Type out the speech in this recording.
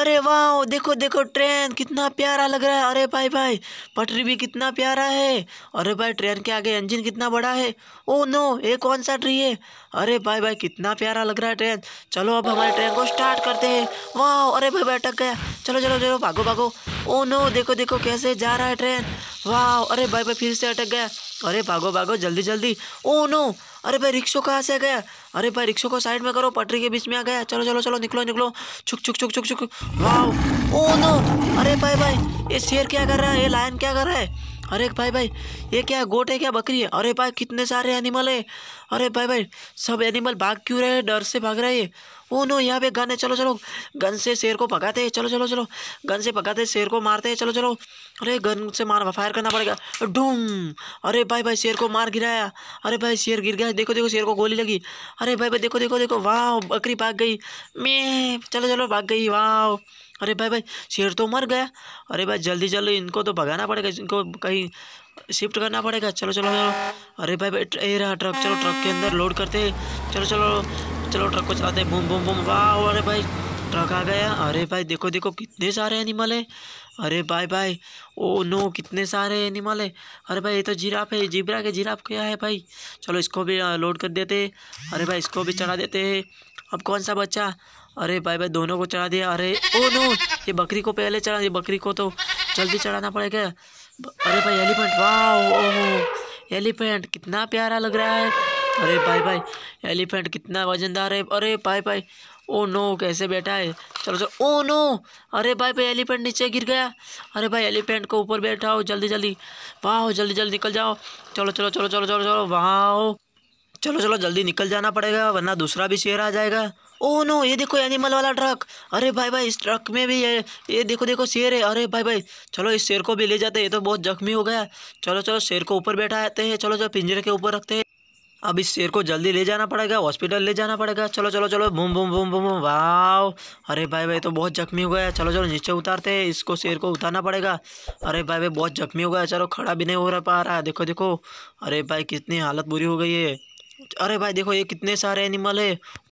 अरे वाह देखो देखो ट्रेन कितना प्यारा लग रहा है अरे भाई भाई पटरी भी कितना प्यारा है अरे भाई ट्रेन के आगे इंजन कितना बड़ा है ओ oh नो ये कौन सा ट्री है अरे भाई भाई कितना प्यारा लग रहा है ट्रेन चलो अब हमारे ट्रेन को स्टार्ट करते हैं वाह अरे भाई भाई अटक गया चलो चलो चलो भागो भागो ओ oh नो देखो देखो कैसे जा रहा है ट्रेन वाह अरे भाई भाई फिर से अटक गया अरे भागो भागो जल्दी जल्दी ओ नो अरे भाई रिक्शो कहाँ से गया अरे भाई रिक्शो को साइड में करो पटरी के बीच में आ गया चलो चलो चलो निकलो निकलो छुक छुक छुक छुक छुक वाओ ओ नो अरे भाई भाई ये शेर क्या कर रहा है ये लायन क्या कर रहा है अरे भाई भाई ये क्या गोट है क्या बकरी है अरे भाई कितने सारे एनिमल है अरे भाई भाई सब एनिमल भाग क्यों रहे हैं डर से भाग रहे हैं ओ नो यहाँ पे गन है चलो चलो गन से शेर को भगाते हैं चलो चलो चलो गन से भगाते शेर को मारते हैं चलो चलो अरे गन से मार फायर करना पड़ेगा डूम अरे भाई भाई शेर को मार गिराया अरे भाई शेर गिर गया देखो देखो शेर को गोली लगी अरे भाई भाई देखो देखो देखो वाह बकरी भाग गई मैं चलो चलो भाग गई वाह अरे भाई भाई शेर तो मर गया अरे भाई जल्दी जल्दी इनको तो भगाना पड़ेगा इनको कहीं शिफ्ट करना पड़ेगा चलो चलो चलो अरे भाई भाई ये रहा ट्रक चलो ट्रक के अंदर लोड करते चलो चलो चलो ट्रक को चलाते बूम बूम बूम वाह अरे भाई ट्रक आ गया अरे भाई देखो देखो कितने सारे एनिमल है अरे भाई भाई ओ नो कितने सारे एनिमल है अरे भाई ये तो जिराफ है जिब्रा के जिराफ क्या है भाई चलो इसको भी लोड कर देते अरे भाई इसको भी चढ़ा देते है अब कौन सा बच्चा अरे भाई भाई दोनों को चढ़ा दिया अरे ओ नो ये बकरी को पहले चढ़ा दिया बकरी को तो जल्दी चढ़ाना पड़ेगा अरे भाई एलिफेंट वाह ओहो एलिफेंट कितना प्यारा लग रहा है अरे भाई भाई एलिफेंट कितना वजनदार है अरे भाई भाई ओ नो कैसे बैठा है चलो चलो ओ नो अरे भाई भाई एलिफेंट नीचे गिर गया अरे भाई एलिफेंट को ऊपर बैठाओ जल्दी जल्दी वाह जल्दी जल्दी निकल जाओ चलो चलो चलो चलो चलो चलो वाह चलो चलो जल्दी निकल जाना पड़ेगा वरना दूसरा भी शेर आ जाएगा ओ नो ये देखो एनिमल वाला ट्रक अरे भाई भाई इस ट्रक में भी है ये देखो देखो शेर है अरे भाई भाई चलो इस शेर को भी ले जाते हैं ये तो बहुत जख्मी हो गया चलो चलो शेर को ऊपर बैठा आते हैं चलो चलो पिंजरे के ऊपर रखते हैं अब इस शेर को जल्दी ले जाना पड़ेगा हॉस्पिटल ले जाना पड़ेगा चलो चलो चलो boom boom boom boom wow अरे भाई भाई तो बहुत जख्मी हो गया चलो चलो नीचे उतारते हैं इसको शेर को उतारना पड़ेगा अरे भाई भाई बहुत जख्मी हो गया चलो खड़ा भी नहीं हो रहा पा रहा है देखो देखो अरे भाई कितनी हालत बुरी हो गई है अरे भाई देखो ये कितने सारे एनिमल है